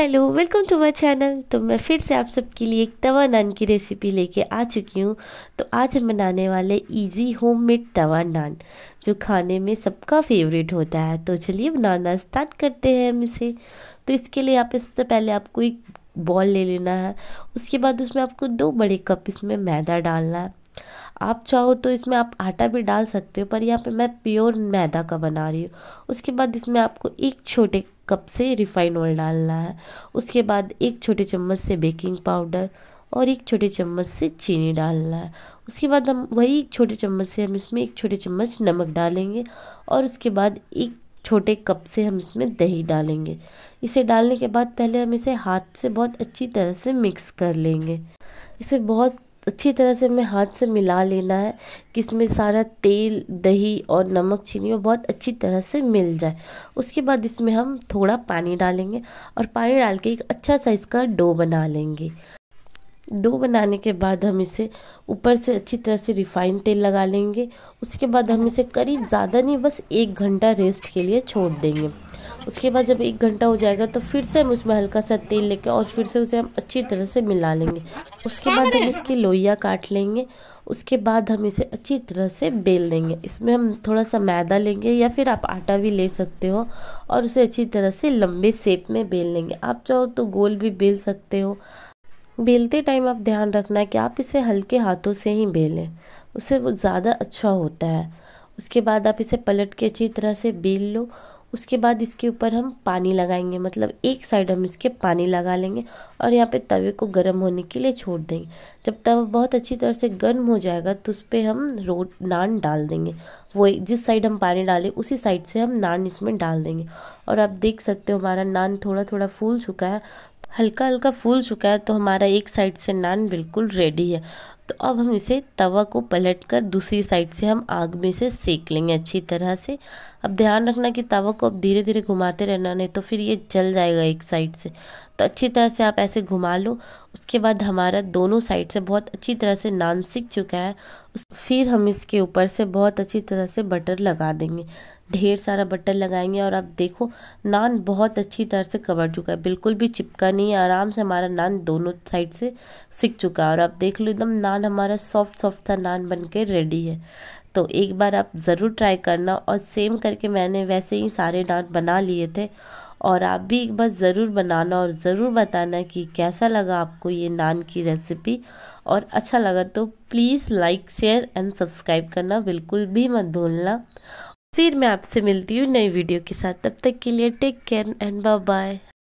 hello welcome to my channel तो मैं फिर से आप सबके लिए एक तवा नान की रेसिपी लेके आ चुकी हूँ तो आज हम बनाने वाले इजी होममेड तवा नान जो खाने में सबका फेवरेट होता है तो चलिए बनाना स्टार्ट करते हैं हम इसे तो इसके लिए यहाँ पे सबसे पहले आपको एक बॉल ले लेना है उसके बाद उसमें आपको दो बड़े कप इसमें मैदा डालना है आप चाहो तो इसमें आप आटा भी डाल सकते हो पर यहाँ पे मैं प्योर मैदा का बना रही हूँ उसके बाद इसमें आपको एक छोटे कप से रिफाइन ऑयल डालना है उसके बाद एक छोटे चम्मच से बेकिंग पाउडर और एक छोटे चम्मच से चीनी डालना है उसके बाद हम वही एक छोटे चम्मच से हम इसमें एक छोटे चम्मच नमक डालेंगे और उसके बाद एक छोटे कप से हम इसमें दही डालेंगे इसे डालने के बाद पहले हम इसे हाथ से बहुत अच्छी तरह से मिक्स कर लेंगे इसे बहुत अच्छी तरह से हमें हाथ से मिला लेना है कि इसमें सारा तेल दही और नमक चीनी और बहुत अच्छी तरह से मिल जाए उसके बाद इसमें हम थोड़ा पानी डालेंगे और पानी डाल के एक अच्छा साइज़ का डो बना लेंगे डो बनाने के बाद हम इसे ऊपर से अच्छी तरह से रिफाइन तेल लगा लेंगे उसके बाद हम इसे करीब ज़्यादा नहीं बस एक घंटा रेस्ट के लिए छोड़ देंगे उसके बाद जब एक घंटा हो जाएगा तो फिर से हम उसमें हल्का सा तेल लेकर और फिर से उसे हम अच्छी तरह से मिला लेंगे उसके बाद हम इसकी लोइया काट लेंगे उसके बाद हम इसे अच्छी तरह से बेल देंगे इसमें हम थोड़ा सा मैदा लेंगे या फिर आप आटा भी ले सकते हो और उसे अच्छी तरह से लंबे सेप में बेल लेंगे आप चाहो तो गोल भी बेल सकते हो बेलते टाइम आप ध्यान रखना है कि आप इसे हल्के हाथों से ही बेलें उससे वो ज़्यादा अच्छा होता है उसके बाद आप इसे पलट के अच्छी तरह से बेल लो उसके बाद इसके ऊपर हम पानी लगाएंगे मतलब एक साइड हम इसके पानी लगा लेंगे और यहाँ पे तवे को गर्म होने के लिए छोड़ देंगे जब तवा बहुत अच्छी तरह से गर्म हो जाएगा तो उस पर हम रोट नान डाल देंगे वो जिस साइड हम पानी डालें उसी साइड से हम नान इसमें डाल देंगे और आप देख सकते हो हमारा नान थोड़ा थोड़ा फूल चुका है हल्का हल्का फूल चुका है तो हमारा एक साइड से नान बिल्कुल रेडी है तो अब हम इसे तवा को पलट कर दूसरी साइड से हम आग में से सेक लेंगे अच्छी तरह से अब ध्यान रखना कि तवा को अब धीरे धीरे घुमाते रहना नहीं तो फिर ये जल जाएगा एक साइड से तो अच्छी तरह से आप ऐसे घुमा लो उसके बाद हमारा दोनों साइड से बहुत अच्छी तरह से नान सीख चुका है फिर हम इसके ऊपर से बहुत अच्छी तरह से बटर लगा देंगे ढेर सारा बटर लगाएंगे और आप देखो नान बहुत अच्छी तरह से कवर चुका है बिल्कुल भी चिपका नहीं है आराम से हमारा नान दोनों साइड से सीख चुका है और आप देख लो एकदम नान नान हमारा सॉफ्ट सॉफ्ट सा नान बन के रेडी है तो एक बार आप ज़रूर ट्राई करना और सेम करके मैंने वैसे ही सारे नान बना लिए थे और आप भी एक बार ज़रूर बनाना और ज़रूर बताना कि कैसा लगा आपको ये नान की रेसिपी और अच्छा लगा तो please like share and subscribe करना बिल्कुल भी मत भूलना फिर मैं आपसे मिलती हूँ नई वीडियो के साथ तब तक के लिए take care and bye bye